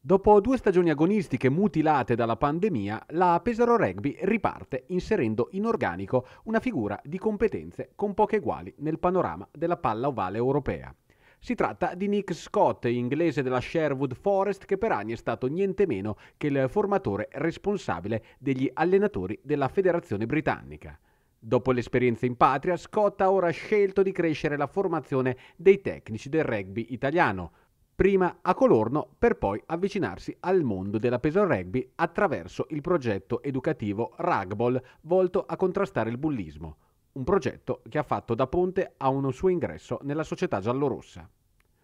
Dopo due stagioni agonistiche mutilate dalla pandemia, la Pesaro Rugby riparte inserendo in organico una figura di competenze con poche eguali nel panorama della palla ovale europea. Si tratta di Nick Scott, inglese della Sherwood Forest, che per anni è stato niente meno che il formatore responsabile degli allenatori della Federazione Britannica. Dopo l'esperienza in patria, Scott ha ora scelto di crescere la formazione dei tecnici del rugby italiano prima a Colorno per poi avvicinarsi al mondo della peso rugby attraverso il progetto educativo Rugball volto a contrastare il bullismo, un progetto che ha fatto da ponte a uno suo ingresso nella società giallorossa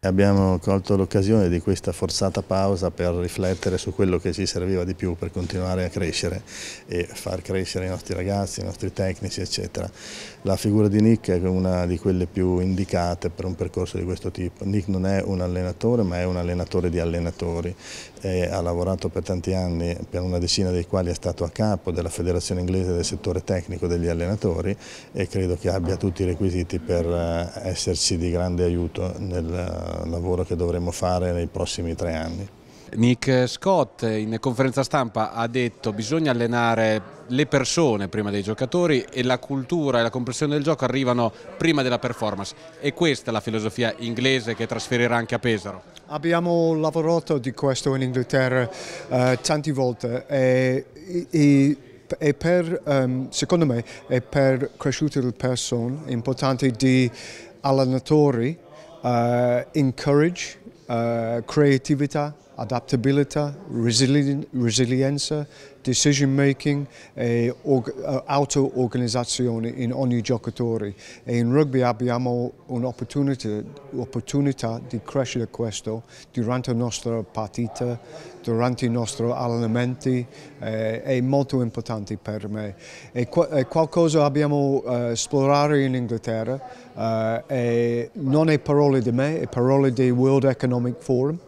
abbiamo colto l'occasione di questa forzata pausa per riflettere su quello che ci serviva di più per continuare a crescere e far crescere i nostri ragazzi, i nostri tecnici eccetera. La figura di Nick è una di quelle più indicate per un percorso di questo tipo. Nick non è un allenatore ma è un allenatore di allenatori, e ha lavorato per tanti anni, per una decina dei quali è stato a capo della federazione inglese del settore tecnico degli allenatori e credo che abbia tutti i requisiti per eh, esserci di grande aiuto nel lavoro che dovremo fare nei prossimi tre anni. Nick Scott in conferenza stampa ha detto che bisogna allenare le persone prima dei giocatori e la cultura e la comprensione del gioco arrivano prima della performance e questa è la filosofia inglese che trasferirà anche a Pesaro. Abbiamo lavorato di questo in Inghilterra eh, tante volte e, e e per, um, secondo me, è per crescere le persone, è importante di allenatori Uh, encourage uh, creativity adaptabilità, resilienza, decision making e auto-organizzazione in ogni giocatore. E in rugby abbiamo un'opportunità di crescere questo durante la nostra partita, durante i nostri allenamenti, è molto importante per me. E, qualcosa abbiamo eh, esplorato in Inghilterra, eh, non è parole di me, è parole del World Economic Forum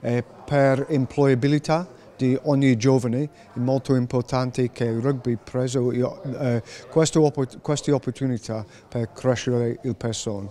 eh, per employabilità di ogni giovane, è molto importante che il rugby preso eh, queste, opp queste opportunità per crescere il persone.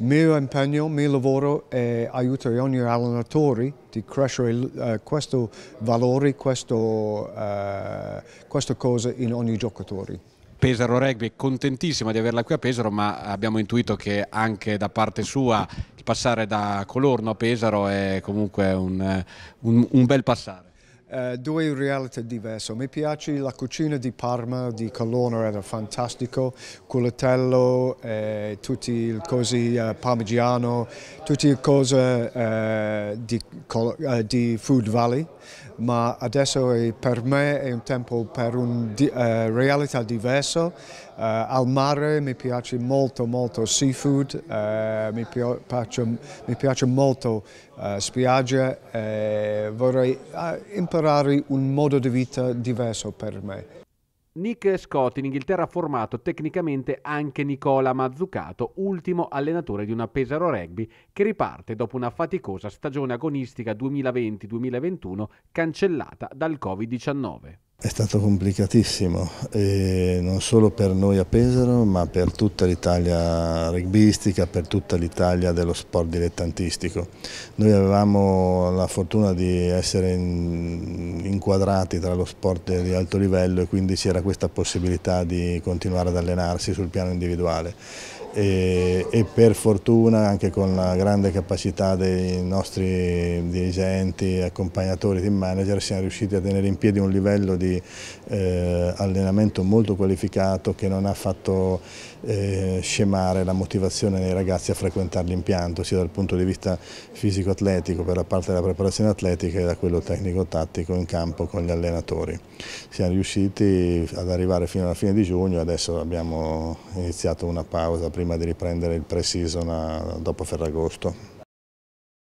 Il mio impegno, il mio lavoro è aiutare ogni allenatore di crescere eh, questo valore, questo, eh, questa cosa in ogni giocatore. Pesaro Rugby, è contentissima di averla qui a Pesaro, ma abbiamo intuito che anche da parte sua passare da Colorno a Pesaro è comunque un, eh, un, un bel passare. Eh, due realtà diverse. Mi piace la cucina di Parma, di Colonna era fantastico, culatello, eh, tutti i cosi eh, parmigiano, tutte le cose eh, di, eh, di, Food Valley, ma adesso è, per me è un tempo per una di, eh, realtà diversa. Eh, al mare mi piace molto molto seafood, mi piace, mi, piace, molto spiaggia, vorrei imparare instaurare un modo di vita diverso per me. Nick Scott in Inghilterra ha formato tecnicamente anche Nicola Mazzucato, ultimo allenatore di una Pesaro Rugby che riparte dopo una faticosa stagione agonistica 2020-2021 cancellata dal Covid-19. È stato complicatissimo, non solo per noi a Pesaro, ma per tutta l'Italia rugbistica, per tutta l'Italia dello sport dilettantistico. Noi avevamo la fortuna di essere inquadrati tra lo sport di alto livello e quindi c'era questa possibilità di continuare ad allenarsi sul piano individuale e, e, per fortuna anche con la grande capacità dei nostri dirigenti, accompagnatori, team manager siamo riusciti a tenere in piedi un livello di eh, allenamento molto qualificato che non ha fatto eh, scemare la motivazione dei ragazzi a frequentare l'impianto sia dal punto di vista fisico-atletico per la parte della preparazione atletica che da quello tecnico-tattico in campo con gli allenatori. Siamo riusciti ad arrivare fino alla fine di giugno, adesso abbiamo iniziato una pausa prima prima di riprendere il pre-season eh, dopo Ferragosto.